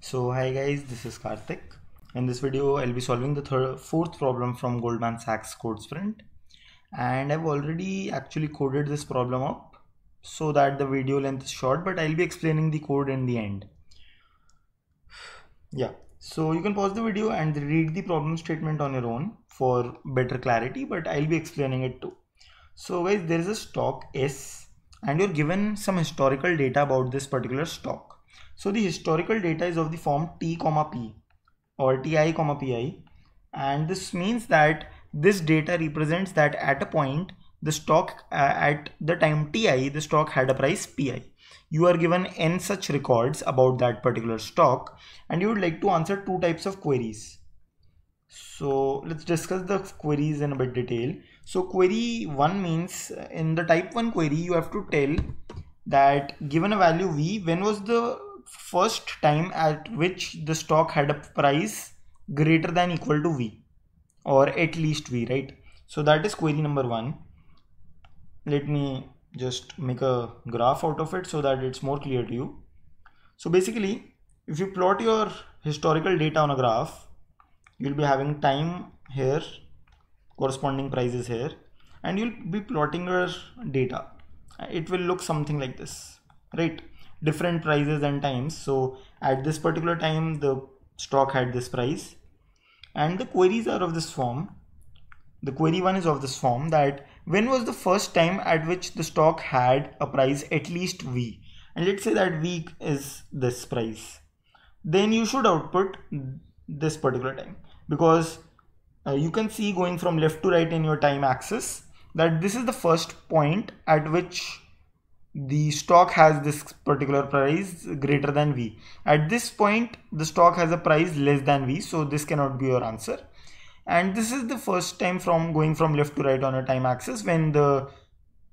So hi guys, this is Karthik. In this video, I'll be solving the third, fourth problem from Goldman Sachs code sprint. And I've already actually coded this problem up so that the video length is short, but I'll be explaining the code in the end. Yeah, so you can pause the video and read the problem statement on your own for better clarity, but I'll be explaining it too. So guys, there is a stock S and you're given some historical data about this particular stock so the historical data is of the form t comma p or ti comma pi and this means that this data represents that at a point the stock uh, at the time ti the stock had a price pi you are given n such records about that particular stock and you would like to answer two types of queries so let's discuss the queries in a bit detail so query one means in the type one query you have to tell that given a value v when was the first time at which the stock had a price greater than equal to V or at least V, right? So that is query number one. Let me just make a graph out of it so that it's more clear to you. So basically, if you plot your historical data on a graph, you'll be having time here, corresponding prices here, and you'll be plotting your data. It will look something like this, right? different prices and times so at this particular time the stock had this price and the queries are of this form the query one is of this form that when was the first time at which the stock had a price at least v and let's say that v is this price then you should output this particular time because uh, you can see going from left to right in your time axis that this is the first point at which the stock has this particular price greater than V. At this point, the stock has a price less than V. So this cannot be your answer. And this is the first time from going from left to right on a time axis when the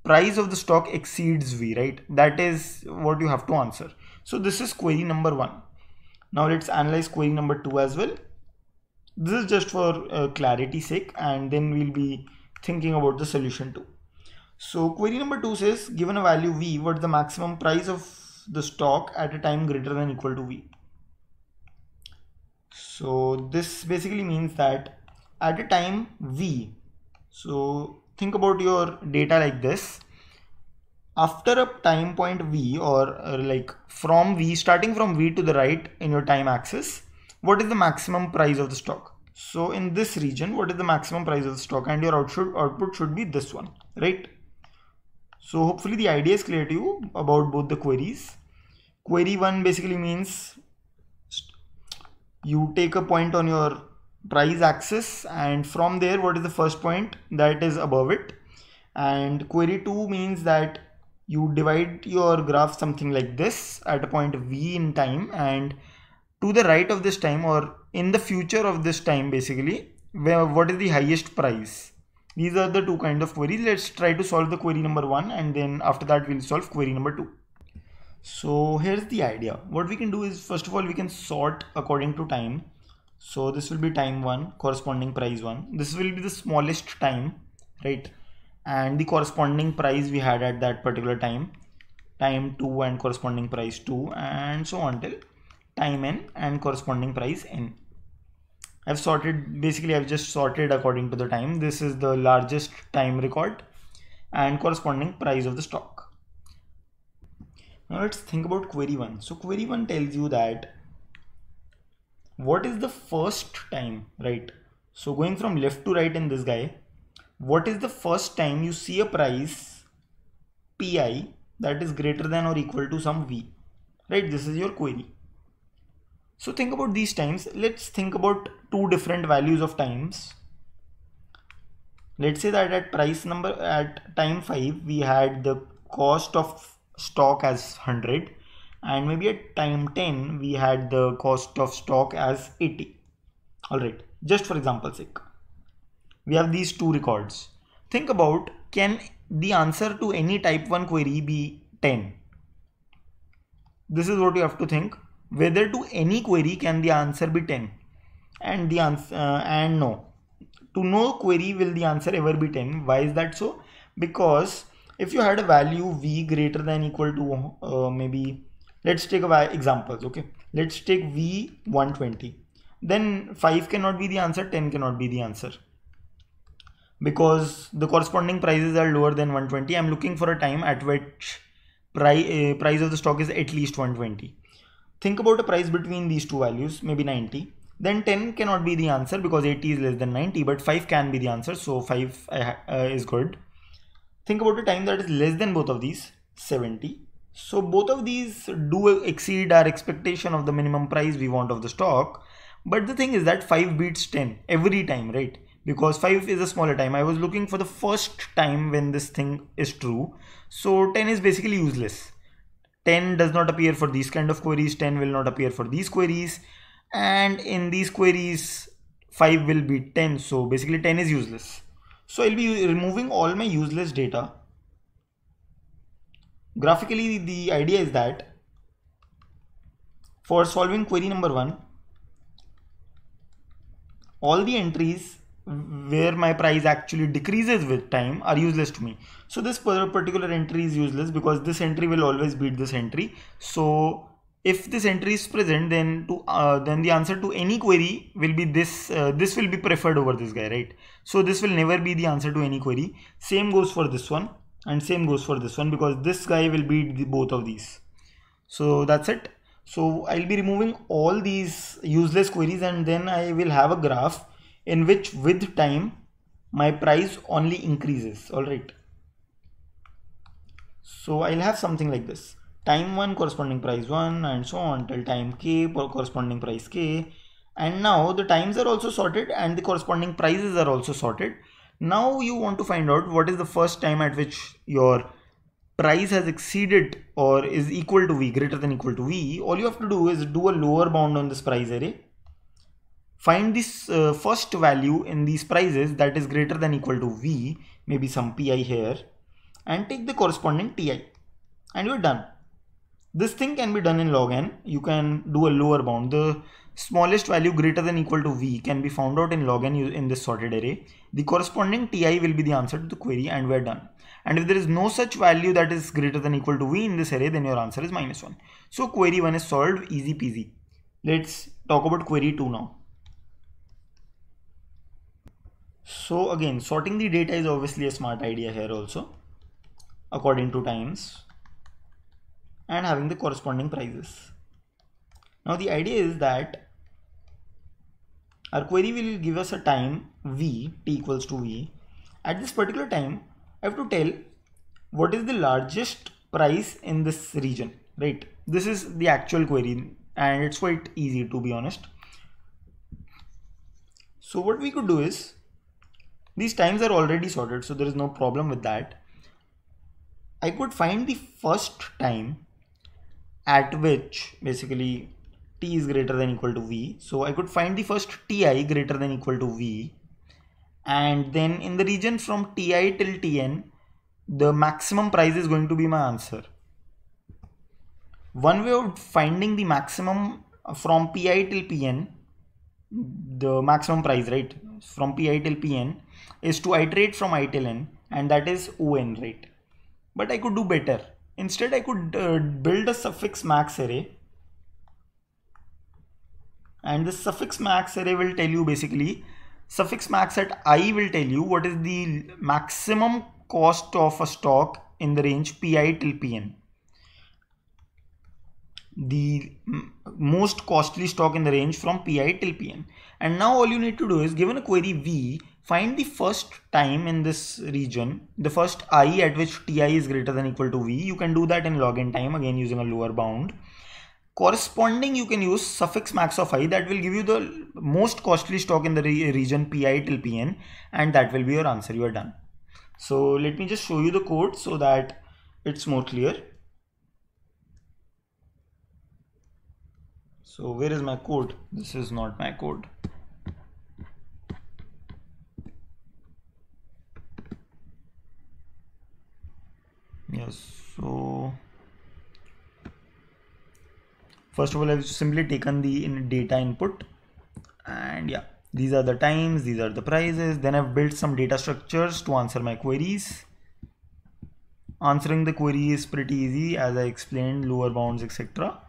price of the stock exceeds V, right? That is what you have to answer. So this is query number one. Now let's analyze query number two as well. This is just for uh, clarity sake and then we'll be thinking about the solution too. So query number two says given a value V, what's the maximum price of the stock at a time greater than equal to V? So this basically means that at a time V, so think about your data like this. After a time point V or uh, like from V, starting from V to the right in your time axis, what is the maximum price of the stock? So in this region, what is the maximum price of the stock and your output should be this one, right? So hopefully the idea is clear to you about both the queries. Query 1 basically means you take a point on your price axis and from there what is the first point that is above it and query 2 means that you divide your graph something like this at a point v in time and to the right of this time or in the future of this time basically where what is the highest price these are the two kind of queries. Let's try to solve the query number one and then after that we'll solve query number two. So here's the idea. What we can do is first of all, we can sort according to time. So this will be time one corresponding price one. This will be the smallest time, right? And the corresponding price we had at that particular time, time two and corresponding price two and so on till time n and corresponding price n I've sorted basically I've just sorted according to the time this is the largest time record and corresponding price of the stock now let's think about query 1 so query 1 tells you that what is the first time right so going from left to right in this guy what is the first time you see a price pi that is greater than or equal to some v right this is your query so think about these times. Let's think about two different values of times. Let's say that at price number at time 5 we had the cost of stock as 100 and maybe at time 10 we had the cost of stock as 80. Alright, just for example's sake. We have these two records. Think about can the answer to any type 1 query be 10? This is what you have to think whether to any query can the answer be 10 and the answer uh, and no to no query will the answer ever be 10 why is that so because if you had a value v greater than equal to uh, maybe let's take a examples okay let's take v 120 then 5 cannot be the answer 10 cannot be the answer because the corresponding prices are lower than 120 i'm looking for a time at which price uh, price of the stock is at least 120 think about a price between these two values, maybe 90. Then 10 cannot be the answer because 80 is less than 90, but 5 can be the answer. So 5 uh, uh, is good. Think about a time that is less than both of these, 70. So both of these do exceed our expectation of the minimum price we want of the stock. But the thing is that 5 beats 10 every time, right? Because 5 is a smaller time. I was looking for the first time when this thing is true. So 10 is basically useless. 10 does not appear for these kind of queries 10 will not appear for these queries and in these queries 5 will be 10 so basically 10 is useless so I'll be removing all my useless data graphically the idea is that for solving query number 1 all the entries where my price actually decreases with time are useless to me so this particular entry is useless because this entry will always beat this entry so if this entry is present then to uh, then the answer to any query will be this uh, this will be preferred over this guy right so this will never be the answer to any query same goes for this one and same goes for this one because this guy will beat the, both of these so that's it so i'll be removing all these useless queries and then i will have a graph in which with time my price only increases all right so I'll have something like this time 1 corresponding price 1 and so on till time k corresponding price k and now the times are also sorted and the corresponding prices are also sorted now you want to find out what is the first time at which your price has exceeded or is equal to v greater than equal to v all you have to do is do a lower bound on this price array Find this uh, first value in these prices that is greater than equal to V, maybe some PI here and take the corresponding TI and you're done. This thing can be done in log n. You can do a lower bound. The smallest value greater than equal to V can be found out in log n in this sorted array. The corresponding TI will be the answer to the query and we're done. And if there is no such value that is greater than equal to V in this array, then your answer is minus one. So query one is solved easy peasy. Let's talk about query two now so again sorting the data is obviously a smart idea here also according to times and having the corresponding prices now the idea is that our query will give us a time v t equals to v at this particular time I have to tell what is the largest price in this region right this is the actual query and it's quite easy to be honest so what we could do is these times are already sorted, so there is no problem with that. I could find the first time at which basically t is greater than equal to v. So I could find the first ti greater than equal to v. And then in the region from ti till tn, the maximum price is going to be my answer. One way of finding the maximum uh, from pi till pn the maximum price right from pi till pn is to iterate from i till n and that is on rate. But I could do better. Instead I could uh, build a suffix max array and this suffix max array will tell you basically suffix max at i will tell you what is the maximum cost of a stock in the range pi till pn the most costly stock in the range from pi till pn and now all you need to do is given a query v Find the first time in this region, the first i at which ti is greater than equal to v. You can do that in log n time again using a lower bound. Corresponding, you can use suffix max of i that will give you the most costly stock in the re region pi till pn and that will be your answer. You are done. So let me just show you the code so that it's more clear. So where is my code? This is not my code. yes so first of all I've simply taken the in data input and yeah these are the times these are the prices then I've built some data structures to answer my queries answering the query is pretty easy as I explained lower bounds etc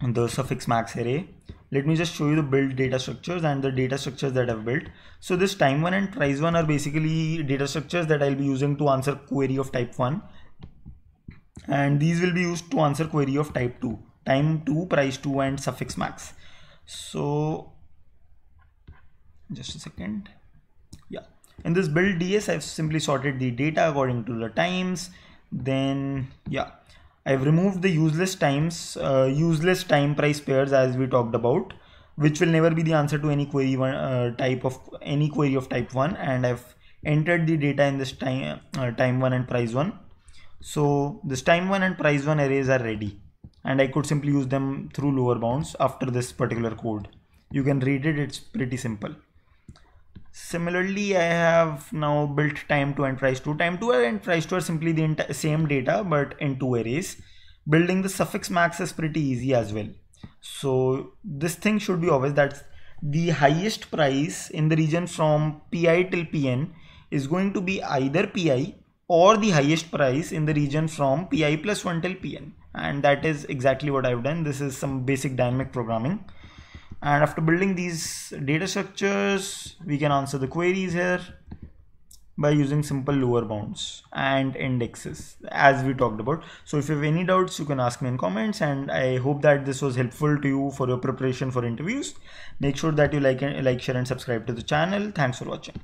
and the suffix max array let me just show you the built data structures and the data structures that I've built. So this time one and price one are basically data structures that I'll be using to answer query of type one. And these will be used to answer query of type two, time two, price two and suffix max. So just a second. Yeah. In this build DS, I've simply sorted the data according to the times. Then yeah I've removed the useless times, uh, useless time price pairs as we talked about, which will never be the answer to any query one, uh, type of any query of type one. And I've entered the data in this time, uh, time one and price one. So this time one and price one arrays are ready and I could simply use them through lower bounds after this particular code. You can read it. It's pretty simple. Similarly, I have now built time to and price two Time to and price two are simply the same data but in two arrays. Building the suffix max is pretty easy as well. So this thing should be obvious that the highest price in the region from PI till PN is going to be either PI or the highest price in the region from PI plus 1 till PN. And that is exactly what I've done. This is some basic dynamic programming and after building these data structures we can answer the queries here by using simple lower bounds and indexes as we talked about so if you have any doubts you can ask me in comments and i hope that this was helpful to you for your preparation for interviews make sure that you like like share and subscribe to the channel thanks for watching